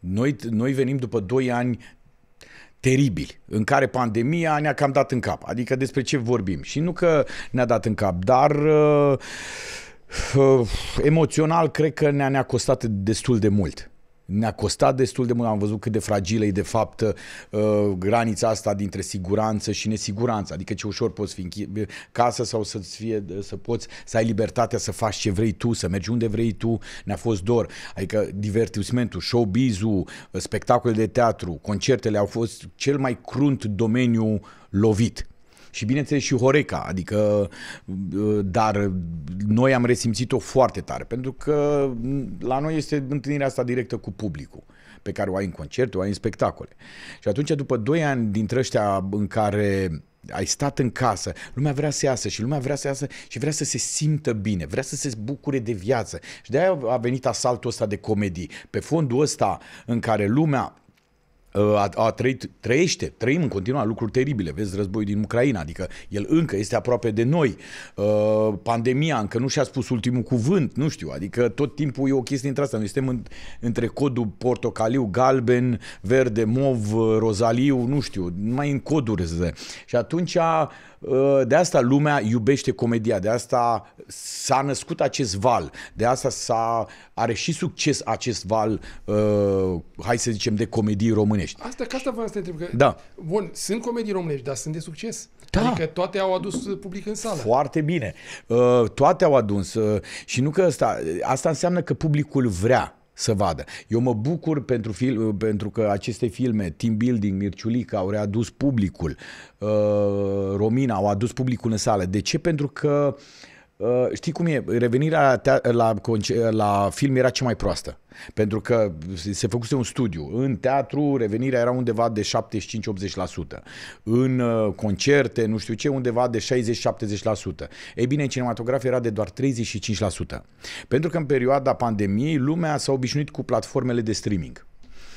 Noi, noi venim după 2 ani teribili, în care pandemia ne-a cam dat în cap. Adică despre ce vorbim. Și nu că ne-a dat în cap, dar uh, uh, emoțional cred că ne-a, ne costat destul de mult ne-a costat destul de mult, am văzut cât de fragilă e de fapt uh, granița asta dintre siguranță și nesiguranță, adică ce ușor poți fi în casă sau să fie, să poți, să ai libertatea să faci ce vrei tu, să mergi unde vrei tu, ne-a fost dor, adică divertismentul, showbiz-ul, de teatru, concertele au fost cel mai crunt domeniu lovit și bineînțeles și Horeca, adică uh, dar noi am resimțit-o foarte tare, pentru că la noi este întâlnirea asta directă cu publicul pe care o ai în concert, o ai în spectacole. Și atunci, după 2 ani dintre ăștia în care ai stat în casă, lumea vrea să iasă și lumea vrea să iasă și vrea să se simtă bine, vrea să se bucure de viață. Și de-aia a venit asaltul ăsta de comedii. Pe fondul ăsta în care lumea Uh, a, a trăit, trăiește, trăim în continuare lucruri teribile, vezi războiul din Ucraina, adică el încă este aproape de noi, uh, pandemia încă nu și-a spus ultimul cuvânt, nu știu, adică tot timpul e o chestie între asta, noi suntem în, între codul portocaliu, galben, verde, mov, uh, rozaliu, nu știu, mai în coduri. Și atunci Ă, de asta lumea iubește comedia, de asta s-a născut acest val, de asta s-a, are și succes acest val, uh, hai să zicem, de comedii românești. Asta, ca asta vreau să te întreb. Că, da. Bun, sunt comedii românești, dar sunt de succes. Da. Adică toate au adus public în sală. Foarte bine. Uh, toate au adus. Uh, și nu că asta, asta înseamnă că publicul vrea să vadă. Eu mă bucur pentru, fil- pentru că aceste filme, Team Building, Mirciulica, au readus publicul, uh, Romina, au adus publicul în sală. De ce? Pentru că uh, Uh, știi cum e? Revenirea la, la, la film era cea mai proastă. Pentru că se făcuse un studiu. În teatru revenirea era undeva de 75-80%. În uh, concerte, nu știu ce, undeva de 60-70%. Ei bine, în cinematograf era de doar 35%. Pentru că în perioada pandemiei lumea s-a obișnuit cu platformele de streaming.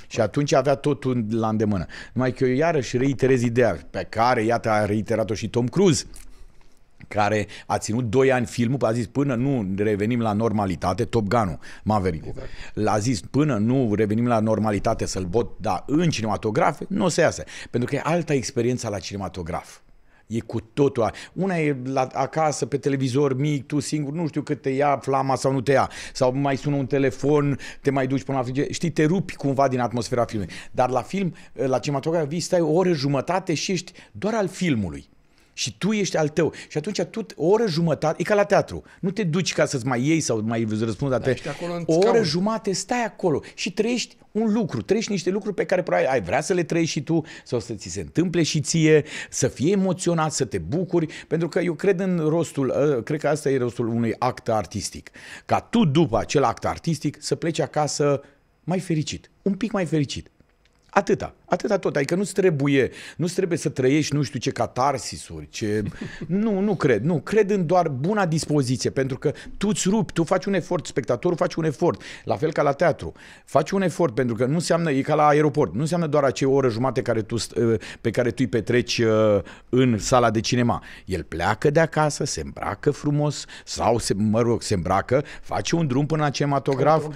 Și atunci avea totul la îndemână. Numai că eu iarăși reiterez ideea pe care, iată, a reiterat-o și Tom Cruise care a ținut 2 ani filmul, a zis până nu revenim la normalitate, Top Gun-ul, Maverick exact. l-a zis până nu revenim la normalitate să-l bot, da, în cinematograf, nu o să iasă. Pentru că e alta experiența la cinematograf. E cu totul. Una e la, acasă, pe televizor mic, tu singur, nu știu cât te ia flama sau nu te ia. Sau mai sună un telefon, te mai duci până la frigider. Știi, te rupi cumva din atmosfera filmului. Dar la film, la cinematograf, vii, stai o oră jumătate și ești doar al filmului. Și tu ești al tău. Și atunci tu o oră jumătate, e ca la teatru. Nu te duci ca să-ți mai iei sau mai răspunzi la O oră jumate stai acolo și trăiești un lucru, trăiești niște lucruri pe care probabil ai vrea să le trăiești și tu sau să ți se întâmple și ție, să fii emoționat, să te bucuri, pentru că eu cred în rostul, ă, cred că asta e rostul unui act artistic. Ca tu după acel act artistic să pleci acasă mai fericit, un pic mai fericit. Atâta. Atâta tot, adică nu-ți trebuie, nu trebuie să trăiești nu știu ce catarsisuri, ce... Nu, nu cred, nu, cred în doar buna dispoziție, pentru că tu îți rupi, tu faci un efort, spectatorul face un efort, la fel ca la teatru, faci un efort, pentru că nu înseamnă, e ca la aeroport, nu înseamnă doar acea oră jumate care tu, ă, pe care tu îi petreci ă, în sala de cinema. El pleacă de acasă, se îmbracă frumos, sau, se, mă rog, se îmbracă, face un drum până la cinematograf,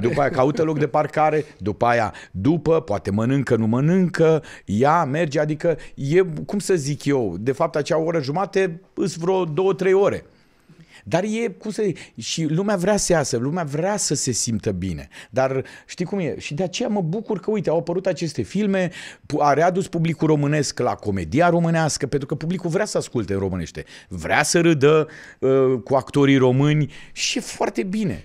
după aia caută loc de parcare, după aia, după, poate mănâncă, nu mănâncă, mănâncă, ea merge, adică e, cum să zic eu, de fapt acea oră jumate îs vreo două, trei ore. Dar e, cum să zic, și lumea vrea să iasă, lumea vrea să se simtă bine. Dar știi cum e? Și de aceea mă bucur că, uite, au apărut aceste filme, a readus publicul românesc la comedia românească, pentru că publicul vrea să asculte românește, vrea să râdă uh, cu actorii români și e foarte bine.